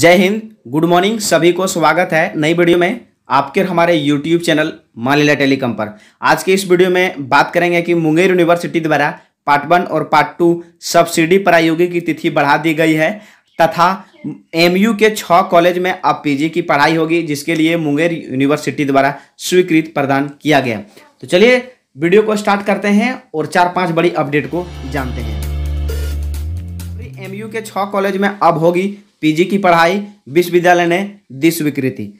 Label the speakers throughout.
Speaker 1: जय Hind good morning सभी को स्वागत है नई वीडियो में आपके हमारे यूट्यूब चैनल मालीला टेलीकॉम पर आज के इस वीडियो में बात करेंगे कि मुंगेर यूनिवर्सिटी द्वारा पार्ट वन और पार्ट टू सब्सिडी प्रायोगिक की तिथि बढ़ा दी गई है तथा एमयू के छः कॉलेज में अब पीजी की पढ़ाई होगी जिसके लिए मुंगेर यूनिवर्सिटी द्वारा स्वीकृत प्रदान किया गया तो चलिए वीडियो को स्टार्ट करते हैं और चार पाँच बड़ी अपडेट को जानते हैं एमयू के छः कॉलेज में अब होगी पीजी की पढ़ाई विश्वविद्यालय ने दी स्वीकृति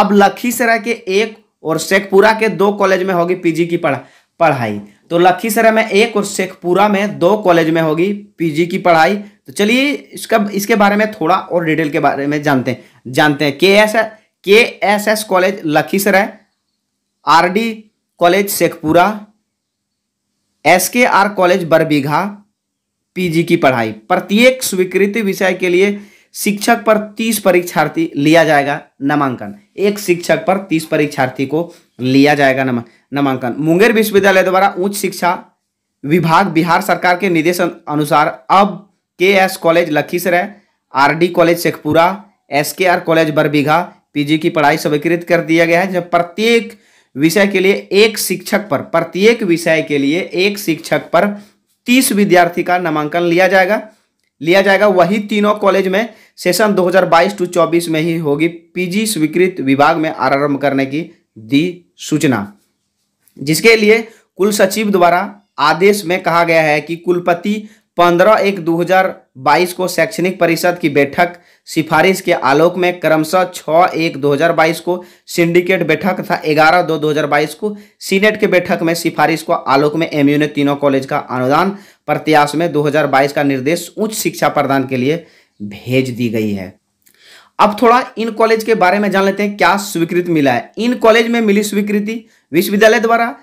Speaker 1: अब लखीसराय के एक और शेखपुरा के दो कॉलेज में होगी पीजी की पढ़ा, पढ़ाई तो लखीसराय में एक और शेखपुरा में दो कॉलेज में होगी पीजी की पढ़ाई तो चलिए इसका इसके बारे में थोड़ा और डिटेल के बारे में जानते हैं जानते हैं K S K S S college Lakhisarai R D college Sheikhpura S K R college Barbigha PG की पढ़ाई प्रत्येक स्वीकृति विषय के लिए शिक्षक पर तीस परीक्षार्थी लिया जाएगा नामांकन एक शिक्षक पर तीस परीक्षार्थी को लिया जाएगा नामांकन मुंगेर विश्वविद्यालय द्वारा उच्च शिक्षा विभाग बिहार सरकार के निर्देश अनुसार अब K S college Lakhisarai R D college Sheikhpura S K R college Barbigha PG की पढ़ाई स्वीकृत कर दिया गया है जब प्रत्येक विषय के लिए एक शिक्षक पर प्रत्येक विषय के लिए एक शिक्षक पर तीस विद्यार्थी का नामांकन लिया जाएगा लिया जाएगा वही तीनों कॉलेज में सेशन 2022 टू 24 में ही होगी पीजी स्वीकृत विभाग में आरंभ करने की दी सूचना जिसके लिए कुल सचिव द्वारा आदेश में कहा गया है कि कुलपति पंद्रह एक 2022 को शैक्षणिक परिषद की बैठक सिफारिश के आलोक में क्रमशः छः एक 2022 को सिंडिकेट बैठक तथा ग्यारह दो 2022 को सीनेट के बैठक में सिफारिश को आलोक में एमयू ने तीनों कॉलेज का अनुदान प्रत्याश में 2022 का निर्देश उच्च शिक्षा प्रदान के लिए भेज दी गई है अब थोड़ा इन कॉलेज के बारे में जान लेते हैं क्या स्वीकृति मिला है इन कॉलेज में मिली स्वीकृति विश्वविद्यालय द्वारा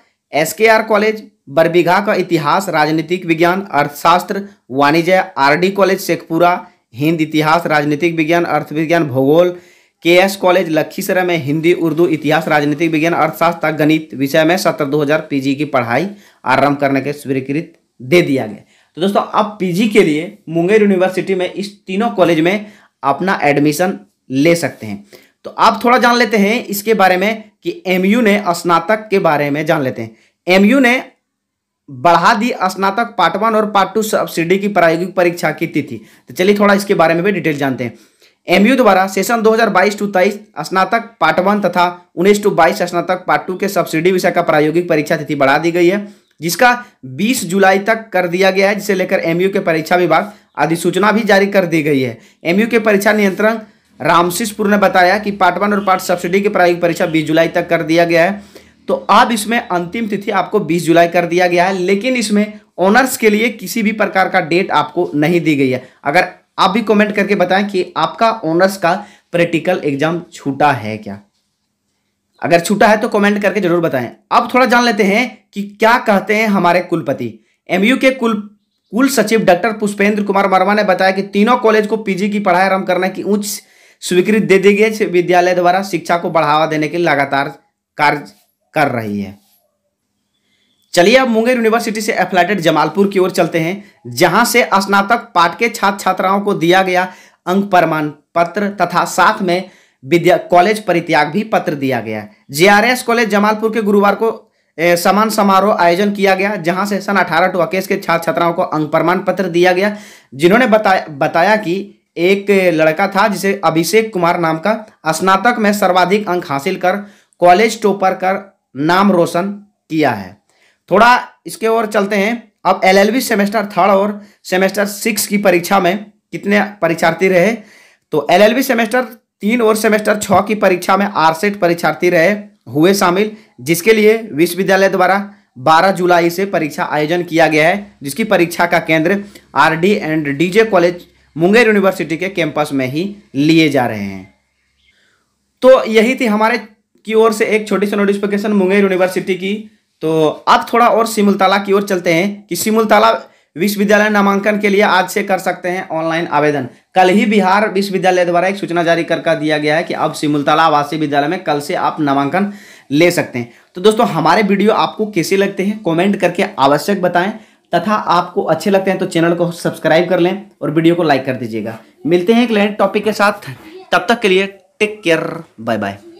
Speaker 1: एस कॉलेज बरबीघा का इतिहास राजनीतिक विज्ञान अर्थशास्त्र वाणिज्य आरडी कॉलेज शेखपुरा हिंद इतिहास राजनीतिक विज्ञान अर्थविज्ञान भूगोल के एस कॉलेज लखीसराय में हिंदी उर्दू इतिहास राजनीतिक विज्ञान अर्थशास्त्र गणित विषय में सत्र 2000 जी की पढ़ाई आरंभ करने के स्वीकृत दे दिया गया तो दोस्तों अब पीजी के लिए मुंगेर यूनिवर्सिटी में इस तीनों कॉलेज में अपना एडमिशन ले सकते हैं तो आप थोड़ा जान लेते हैं इसके बारे में कि यू ने स्नातक के बारे में जान लेते हैं यू ने बढ़ा दी स्नातक पार्ट वन और पार्ट टू सब्सिडी की प्रायोगिक परीक्षा की तिथि तो चलिए थोड़ा इसके बारे में भी डिटेल जानते हैं एमयू द्वारा सेशन 2022 टू तेईस स्नातक पार्ट वन तथा उन्नीस टू बाईस स्नातक पार्ट टू के सब्सिडी विषय का प्रायोगिक परीक्षा तिथि बढ़ा दी गई है जिसका 20 जुलाई तक कर दिया गया है जिसे लेकर एमयू के परीक्षा विभाग अधिसूचना भी जारी कर दी गई है एमयू के परीक्षा नियंत्रण रामशिषपुर ने बताया कि पार्ट वन और पार्ट सब्सिडी की प्रायोगिक परीक्षा बीस जुलाई तक कर दिया गया है तो अब इसमें अंतिम तिथि आपको 20 जुलाई कर दिया गया है लेकिन इसमें ऑनर्स के लिए किसी भी प्रकार का डेट आपको नहीं दी गई है अगर आप भी कमेंट करके बताएं कि आपका ओनर्स का प्रैक्टिकल एग्जाम छूटा है क्या अगर छूटा है तो कमेंट करके जरूर बताएं अब थोड़ा जान लेते हैं कि क्या कहते हैं हमारे कुलपति एमयू के कुल कुल सचिव डॉक्टर पुष्पेंद्र कुमार वर्मा ने बताया कि तीनों कॉलेज को पीजी की पढ़ाई आरंभ करने की उच्च स्वीकृति दे दी गई विद्यालय द्वारा शिक्षा को बढ़ावा देने के लगातार कार्य कर रही है चलिए अब मुंगेर यूनिवर्सिटी से एफिलेटेड जमालपुर की ओर चलते हैं जहां से स्नातक पाठ के छात्र छात्राओं को दिया गया अंक प्रमाण पत्र तथा साथ में विद्या कॉलेज परित्याग भी पत्र दिया गया जेआरएस कॉलेज जमालपुर के गुरुवार को समान समारोह आयोजन किया गया जहां से सन अठारह टू अकेश के छात्र छात्राओं को अंक प्रमाण पत्र दिया गया जिन्होंने बताया बताया कि एक लड़का था जिसे अभिषेक कुमार नाम का स्नातक में सर्वाधिक अंक हासिल कर कॉलेज टॉपर कर नाम रोशन किया है थोड़ा इसके ओर चलते हैं अब एलएलबी सेमेस्टर थर्ड और सेमेस्टर सिक्स की परीक्षा में कितने परीक्षार्थी रहे तो एलएलबी सेमेस्टर तीन और सेमेस्टर छः की परीक्षा में आरसेट परीक्षार्थी रहे हुए शामिल जिसके लिए विश्वविद्यालय द्वारा 12 जुलाई से परीक्षा आयोजन किया गया है जिसकी परीक्षा का केंद्र R and DJ college Munger university के कैंपस में ही लिए जा रहे हैं तो यही थी हमारे की ओर से एक छोटी सी नोटिफिकेशन मुंगेर यूनिवर्सिटी की तो अब थोड़ा और सिमुलताला की ओर चलते हैं कि सिमुलताला विश्वविद्यालय नामांकन के लिए आज से कर सकते हैं ऑनलाइन आवेदन कल ही बिहार विश्वविद्यालय द्वारा एक सूचना जारी कर दिया गया है कि अब सिमुलताला आवासीय विद्यालय में कल से आप नामांकन ले सकते हैं तो दोस्तों हमारे वीडियो आपको कैसे लगते हैं कमेंट करके आवश्यक बताएं तथा आपको अच्छे लगते हैं तो चैनल को सब्सक्राइब कर लें और वीडियो को लाइक कर दीजिएगा मिलते हैं एक नए टॉपिक के साथ तब तक के लिए टेक केयर बाय बाय